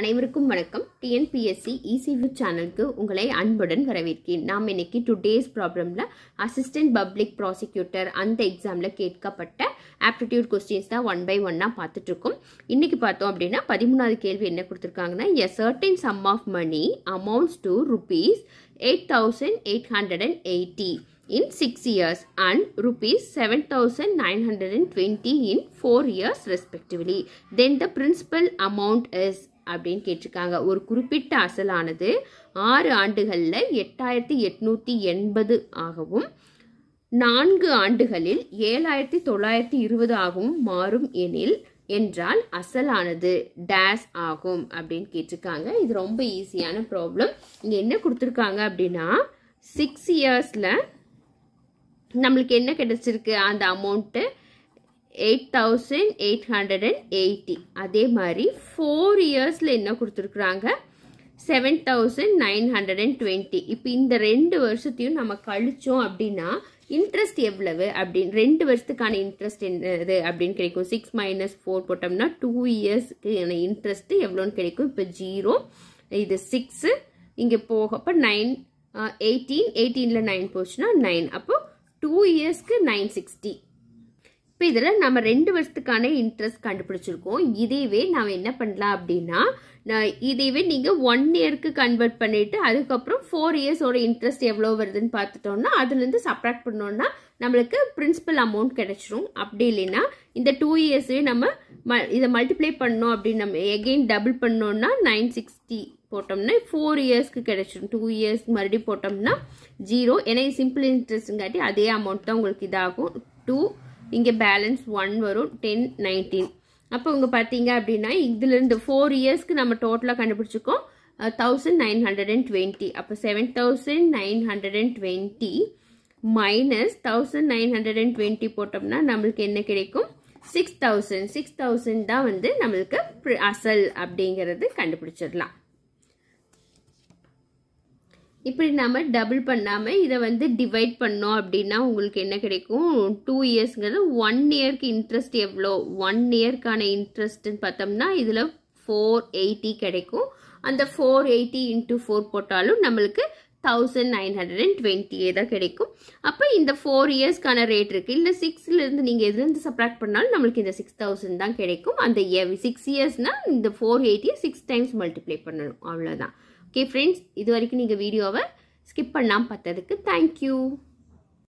அனைவருக்கும் வணக்கம் TNPSC ECV சேனலுக்கு உங்களை அன்புடன் வரவேற்கிறேன் நாம் இன்னைக்கு டுடேஸ் ப்ராப்ளமில் அசிஸ்டன்ட் பப்ளிக் ப்ராசிக்யூட்டர் அந்த எக்ஸாமில் கேட்கப்பட்ட ஆப்டிடியூட் கொஸ்டின்ஸ் தான் ஒன் பை ஒன்னாக பார்த்துட்ருக்கோம் இன்றைக்கி பார்த்தோம் அப்படின்னா பதிமூணாவது கேள்வி என்ன கொடுத்துருக்காங்கன்னா a certain sum of money amounts to rupees eight thousand eight hundred and eighty in six years and rupees seven thousand nine hundred and twenty in four years respectively then the principal amount is அப்படின்னு கேட்டிருக்காங்க ஒரு குறிப்பிட்ட அசலானது ஆறு ஆண்டுகளில் எட்டாயிரத்தி எட்நூற்றி எண்பது ஆகவும் நான்கு ஆண்டுகளில் ஏழாயிரத்தி தொள்ளாயிரத்தி இருபது ஆகவும் மாறும் எனில் என்றால் அசலானது டேஸ் ஆகும் அப்படின்னு கேட்டிருக்காங்க இது ரொம்ப ஈஸியான ப்ராப்ளம் இங்கே என்ன கொடுத்துருக்காங்க அப்படின்னா சிக்ஸ் இயர்ஸில் நம்மளுக்கு என்ன கிடச்சிருக்கு அந்த amount eight thousand eight hundred and eighty அதே மாதிரி ஃபோர் இயர்ஸில் என்ன கொடுத்துருக்குறாங்க seven thousand nine hundred and twenty இப்போ இந்த ரெண்டு வருஷத்தையும் நம்ம கழிச்சோம் அப்படின்னா இன்ட்ரெஸ்ட் எவ்வளவு அப்படின்னு ரெண்டு வருஷத்துக்கான இன்ட்ரெஸ்ட் என்னது அப்படின்னு கிடைக்கும் சிக்ஸ் மைனஸ் ஃபோர் போட்டோம்னா டூ இயர்ஸ்க்கு இன்ட்ரெஸ்ட்டு எவ்வளோன்னு கிடைக்கும் இப்போ ஜீரோ இது சிக்ஸு இங்கே போக uh, அப்போ நைன் எயிட்டீன் எயிட்டீனில் நைன் போச்சுன்னா 9 அப்பு டூ இயர்ஸ்க்கு நைன் சிக்ஸ்டி இப்போ இதில் நம்ம ரெண்டு வருஷத்துக்கான இன்ட்ரெஸ்ட் கண்டுபிடிச்சிருக்கோம் இதையவே நாம் என்ன பண்ணலாம் அப்படின்னா இதையவே நீங்கள் ஒன் இயருக்கு கன்வெர்ட் பண்ணிவிட்டு அதுக்கப்புறம் ஃபோர் இயர்ஸோட இன்ட்ரெஸ்ட் எவ்வளோ வருதுன்னு பார்த்துட்டோம்னா அதுலேருந்து சப்ராக்ட் பண்ணோன்னா நம்மளுக்கு பிரின்சிபல் அமௌண்ட் கிடைச்சிரும் அப்படி இல்லைன்னா இந்த டூ இயர்ஸையும் நம்ம ம இதை மல்டிப்ளை பண்ணோம் அப்படின்னு நம்ம எகெயின் டபுள் பண்ணோன்னா நைன் சிக்ஸ்டி போட்டோம்னா ஃபோர் இயர்ஸ்க்கு கிடைச்சிரும் டூ இயர்ஸ் மறுபடியும் போட்டோம்னா ஜீரோ ஏன்னா சிம்பிள் இன்ட்ரெஸ்ட்டுங்காட்டி அதே அமௌண்ட் தான் உங்களுக்கு இதாகும் டூ இங்கே பேலன்ஸ் ஒன் வரும் டென் நைன்டீன் அப்போ இங்கே பார்த்தீங்க அப்படின்னா இதுலேருந்து ஃபோர் இயர்ஸ்க்கு நம்ம டோட்டலாக கண்டுபிடிச்சிக்கோம் thousand nine hundred and twenty அப்போ seven thousand nine hundred and twenty minus thousand nine hundred and twenty போட்டோம்னா நம்மளுக்கு என்ன கிடைக்கும் சிக்ஸ் தௌசண்ட் சிக்ஸ் தௌசண்ட் தான் வந்து நம்மளுக்கு அசல் அப்படிங்கிறது கண்டுபிடிச்சிடலாம் இப்படி நாம் டபுள் பண்ணாமல் இதை வந்து டிவைட் பண்ணோம் அப்படின்னா உங்களுக்கு என்ன கிடைக்கும் டூ இயர்ஸ்ங்கிறது ஒன் இயர்க்கு இன்ட்ரெஸ்ட் எவ்வளோ ஒன் இயர்க்கான இன்ட்ரெஸ்ட்டுன்னு பார்த்தோம்னா இதில் ஃபோர் எயிட்டி கிடைக்கும் அந்த ஃபோர் எயிட்டி இன்ட்டு ஃபோர் போட்டாலும் நம்மளுக்கு thousand nine hundred and twenty தான் கிடைக்கும் அப்போ இந்த ஃபோர் இயர்ஸ்க்கான ரேட் இருக்குது இல்லை சிக்ஸ்லேருந்து நீங்கள் எதுலேருந்து சப்ராக்ட் பண்ணாலும் நம்மளுக்கு இந்த சிக்ஸ் தௌசண்ட் தான் கிடைக்கும் அந்த சிக்ஸ் இயர்ஸ்னால் இந்த ஃபோர் எயிட்டியை சிக்ஸ் டைம்ஸ் மல்டிப்ளை பண்ணணும் அவ்வளோதான் ஓகே ஃப்ரெண்ட்ஸ் இது வரைக்கும் நீங்கள் வீடியோவை ஸ்கிப் பண்ணாமல் பார்த்ததுக்கு தேங்க்யூ